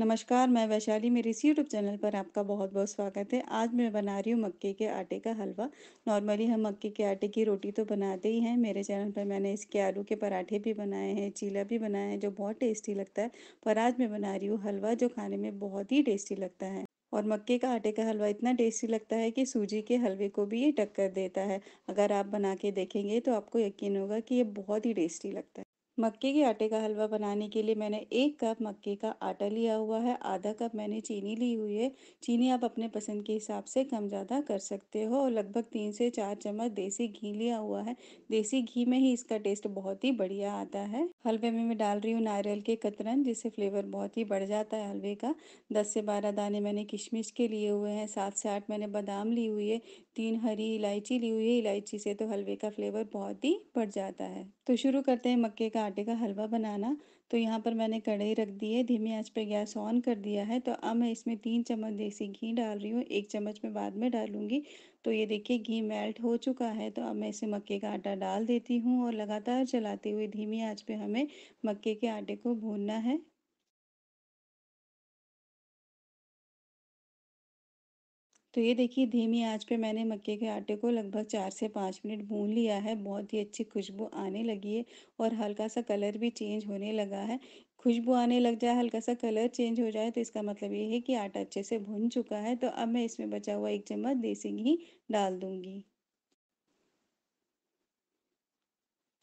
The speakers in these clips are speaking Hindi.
नमस्कार मैं वैशाली मेरे इस यूट्यूब चैनल पर आपका बहुत बहुत स्वागत है आज मैं बना रही हूँ मक्के के आटे का हलवा नॉर्मली हम मक्के के आटे की रोटी तो बनाते ही हैं मेरे चैनल पर मैंने इसके आलू के पराठे भी बनाए हैं चीला भी बनाया है जो बहुत टेस्टी लगता है पर आज मैं बना रही हूँ हलवा जो खाने में बहुत ही टेस्टी लगता है और मक्के का आटे का हलवा इतना टेस्टी लगता है कि सूजी के हलवे को भी ये टक्कर देता है अगर आप बना के देखेंगे तो आपको यकीन होगा कि ये बहुत ही टेस्टी लगता है मक्के के आटे का हलवा बनाने के लिए मैंने एक कप मक्के का आटा लिया हुआ है आधा कप मैंने चीनी ली हुई है चीनी आप अपने पसंद के हिसाब से कम ज़्यादा कर सकते हो और लगभग तीन से चार चम्मच देसी घी लिया हुआ है देसी घी में ही इसका टेस्ट बहुत ही बढ़िया आता है हलवे में मैं डाल रही हूँ नारियल के कतरन जिससे फ्लेवर बहुत ही बढ़ जाता है हलवे का दस से बारह दाने मैंने किशमिश के लिए हुए हैं सात से आठ मैंने बादाम ली हुई है तीन हरी इलायची ली हुई है इलायची से तो हलवे का फ्लेवर बहुत ही बढ़ जाता है तो शुरू करते हैं मक्के का आटे का हलवा बनाना तो यहाँ पर मैंने कढ़ाई रख दी है धीमी आंच पे गैस ऑन कर दिया है तो अब मैं इसमें तीन चम्मच देसी घी डाल रही हूँ एक चम्मच मैं बाद में डालूंगी तो ये देखिए घी मेल्ट हो चुका है तो अब मैं इसे मक्के का आटा डाल देती हूँ और लगातार चलाते हुए धीमी आँच पर हमें मक्के के आटे को भूनना है तो ये देखिए धीमी आंच पे मैंने मक्के के आटे को लगभग चार से पाँच मिनट भून लिया है बहुत ही अच्छी खुशबू आने लगी है और हल्का सा कलर भी चेंज होने लगा है खुशबू आने लग जाए हल्का सा कलर चेंज हो जाए तो इसका मतलब ये है कि आटा अच्छे से भुन चुका है तो अब मैं इसमें बचा हुआ एक चम्मच देसी घी डाल दूंगी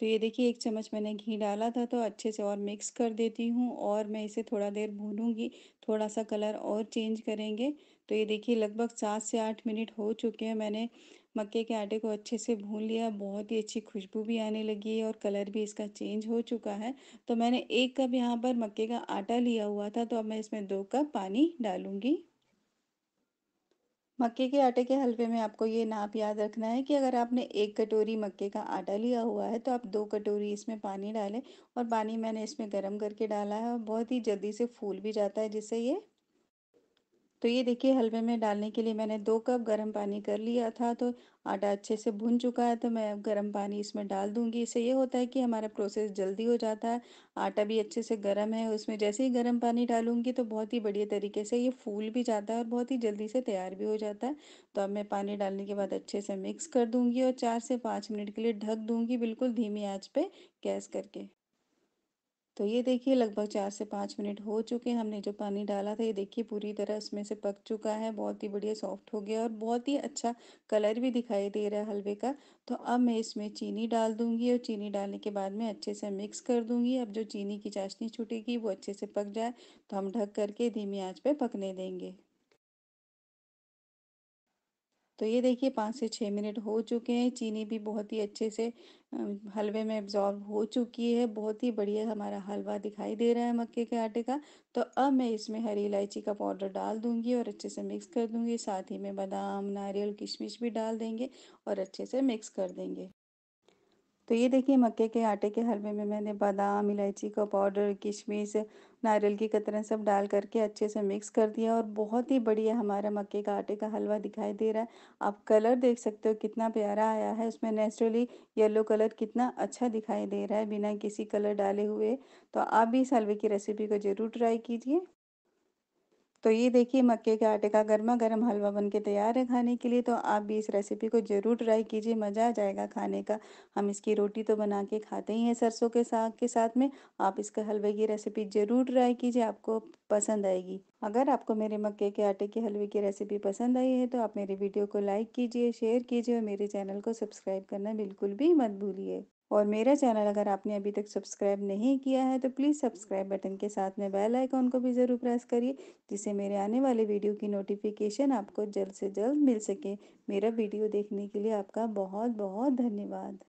तो ये देखिए एक चम्मच मैंने घी डाला था तो अच्छे से और मिक्स कर देती हूँ और मैं इसे थोड़ा देर भूनूंगी थोड़ा सा कलर और चेंज करेंगे तो ये देखिए लगभग सात से आठ मिनट हो चुके हैं मैंने मक्के के आटे को अच्छे से भून लिया बहुत ही अच्छी खुशबू भी आने लगी है और कलर भी इसका चेंज हो चुका है तो मैंने एक कप यहाँ पर मक्के का आटा लिया हुआ था तो अब मैं इसमें दो कप पानी डालूंगी मक्के के आटे के हलवे में आपको ये नाप याद रखना है कि अगर आपने एक कटोरी मक्के का आटा लिया हुआ है तो आप दो कटोरी इसमें पानी डालें और पानी मैंने इसमें गर्म करके डाला है और बहुत ही जल्दी से फूल भी जाता है जिससे ये तो ये देखिए हलवे में डालने के लिए मैंने दो कप गर्म पानी कर लिया था तो आटा अच्छे से भुन चुका है तो मैं अब गर्म पानी इसमें डाल दूंगी इससे ये होता है कि हमारा प्रोसेस जल्दी हो जाता है आटा भी अच्छे से गर्म है उसमें जैसे ही गर्म पानी डालूंगी तो बहुत ही बढ़िया तरीके से ये फूल भी जाता है और बहुत ही जल्दी से तैयार भी हो जाता है तो अब मैं पानी डालने के बाद अच्छे से मिक्स कर दूंगी और चार से पाँच मिनट के लिए ढक दूंगी बिल्कुल धीमी आँच पर गैस करके तो ये देखिए लगभग चार से पाँच मिनट हो चुके हैं हमने जो पानी डाला था ये देखिए पूरी तरह उसमें से पक चुका है बहुत ही बढ़िया सॉफ्ट हो गया और बहुत ही अच्छा कलर भी दिखाई दे रहा है हलवे का तो अब मैं इसमें चीनी डाल दूंगी और चीनी डालने के बाद में अच्छे से मिक्स कर दूंगी अब जो चीनी की चाशनी छूटेगी वो अच्छे से पक जाए तो हम ढक करके धीमी आँच पर पकने देंगे तो ये देखिए पाँच से छः मिनट हो चुके हैं चीनी भी बहुत ही अच्छे से हलवे में एब्जॉर्ब हो चुकी है बहुत ही बढ़िया हमारा हलवा दिखाई दे रहा है मक्के के आटे का तो अब मैं इसमें हरी इलायची का पाउडर डाल दूंगी और अच्छे से मिक्स कर दूंगी साथ ही में बादाम नारियल किशमिश भी डाल देंगे और अच्छे से मिक्स कर देंगे तो ये देखिए मक्के के आटे के हलवे में मैंने बादाम इलायची का पाउडर किशमिश नारियल की कतरन सब डाल करके अच्छे से मिक्स कर दिया और बहुत ही बढ़िया हमारा मक्के का आटे का हलवा दिखाई दे रहा है आप कलर देख सकते हो कितना प्यारा आया है उसमें नेचुरली येलो कलर कितना अच्छा दिखाई दे रहा है बिना किसी कलर डाले हुए तो आप भी इस हलवे की रेसिपी को ज़रूर ट्राई कीजिए तो ये देखिए मक्के के आटे का गर्मा गर्म हलवा बन के तैयार है खाने के लिए तो आप भी इस रेसिपी को ज़रूर ट्राई कीजिए मज़ा आ जाएगा खाने का हम इसकी रोटी तो बना के खाते ही हैं सरसों के साग के साथ में आप इसका हलवे की रेसिपी ज़रूर ट्राई कीजिए आपको पसंद आएगी अगर आपको मेरे मक्के के आटे के हलवे की रेसिपी पसंद आई है तो आप मेरे वीडियो को लाइक कीजिए शेयर कीजिए और मेरे चैनल को सब्सक्राइब करना बिल्कुल भी मत भूलिए और मेरा चैनल अगर आपने अभी तक सब्सक्राइब नहीं किया है तो प्लीज़ सब्सक्राइब बटन के साथ में बेल आइकॉन को भी ज़रूर प्रेस करिए जिससे मेरे आने वाले वीडियो की नोटिफिकेशन आपको जल्द से जल्द मिल सके मेरा वीडियो देखने के लिए आपका बहुत बहुत धन्यवाद